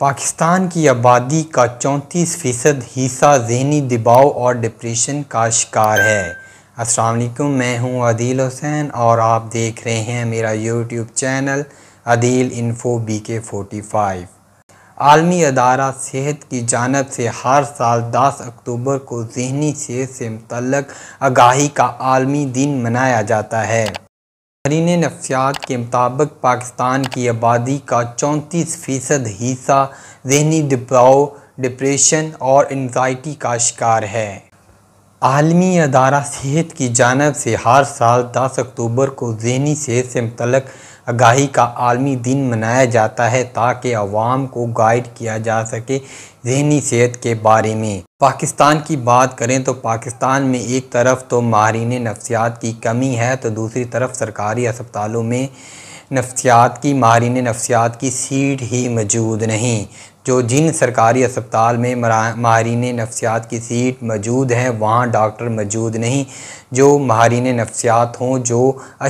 पाकिस्तान की आबादी का 34 फ़ीसद हिस्सा जहनी दबाव और डिप्रेशन का शिकार है असल मैं हूं अदील हुसैन और आप देख रहे हैं मेरा YouTube channel Adeel info B K forty five आलमी अदारा सेहत की जानब से हर साल 10 अक्टूबर को जहनी सेहत से मतलब आगाही का आलमी दिन मनाया जाता है मरीन नफ्सियात के मुताबिक पाकिस्तान की आबादी का चौंतीस फ़ीसद हिस्सा जहनी दबाव डिप्रेशन और इन्जाइटी का शिकार है आलमी अदारा सेहत की जानब से हर साल दस अक्टूबर को जहनी सेहत से मतलब आगाही का आलमी दिन मनाया जाता है ताकि आवाम को गाइड किया जा सके जहनी सेहत के बारे में पाकिस्तान की बात करें तो पाकिस्तान में एक तरफ तो माहरीन नफ्सियात की कमी है तो दूसरी तरफ सरकारी अस्पतालों में नफ्सियात की मारिन नफ्सियात की सीट ही मौजूद नहीं जो जिन सरकारी अस्पताल में माहरीन नफ्सियात की सीट मौजूद है वहाँ डॉक्टर मौजूद नहीं जो माहरीन नफ्सियात हों जो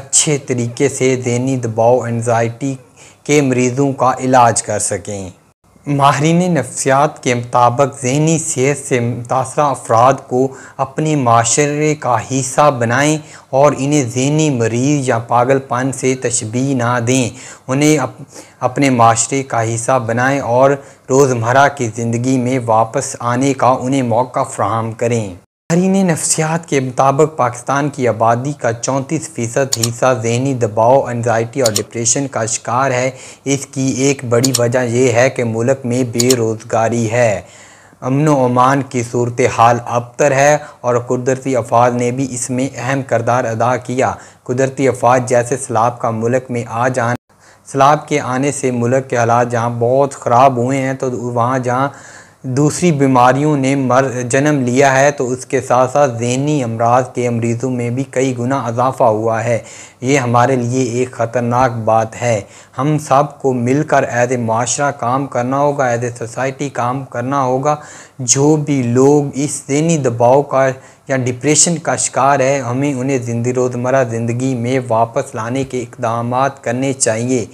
अच्छे तरीके से जहनी दबाव एनजाइटी के मरीज़ों का इलाज कर सकें माहरीन नफ्सियात के मुताबिक जहनी सेहत से मुतासर अफराद को अपने माशरे का हिस्सा बनाएं और इन्हें जहनी मरीज़ या पागलपन से तशबी ना दें उन्हें अप, अपने माशरे का हिस्सा बनाएं और रोज़मर्रा की ज़िंदगी में वापस आने का उन्हें मौका फ्राहम करें माहरीन नफ्सियात के मुताबिक पाकिस्तान की आबादी का चौंतीस फ़ीसद हिस्सा जहनी दबाव एनजाइटी और डिप्रेशन का शिकार है इसकी एक बड़ी वजह यह है कि मुल्क में बेरोज़गारी है अमन अमान की सूरत हाल अबतर है और कुदरती अफाज ने भी इसमें अहम करदार अदा किया कुदरती अफाज जैसे सैलाब का मुल्क में आ जाना सैलाब के आने से मुल्क के हालात जहाँ बहुत ख़राब हुए हैं तो वहाँ जहाँ दूसरी बीमारियों ने मर जन्म लिया है तो उसके साथ साथ जहनी अमराज के मरीज़ों में भी कई गुना इजाफ़ा हुआ है ये हमारे लिए एक ख़तरनाक बात है हम सब को मिलकर एज ए माशरा काम करना होगा एज ए सोसाइटी काम करना होगा जो भी लोग इस जहनी दबाव का या डिप्रेशन का शिकार है हमें उन्हें जिंदी रोज़मर ज़िंदगी में वापस लाने के इकदाम करने चाहिए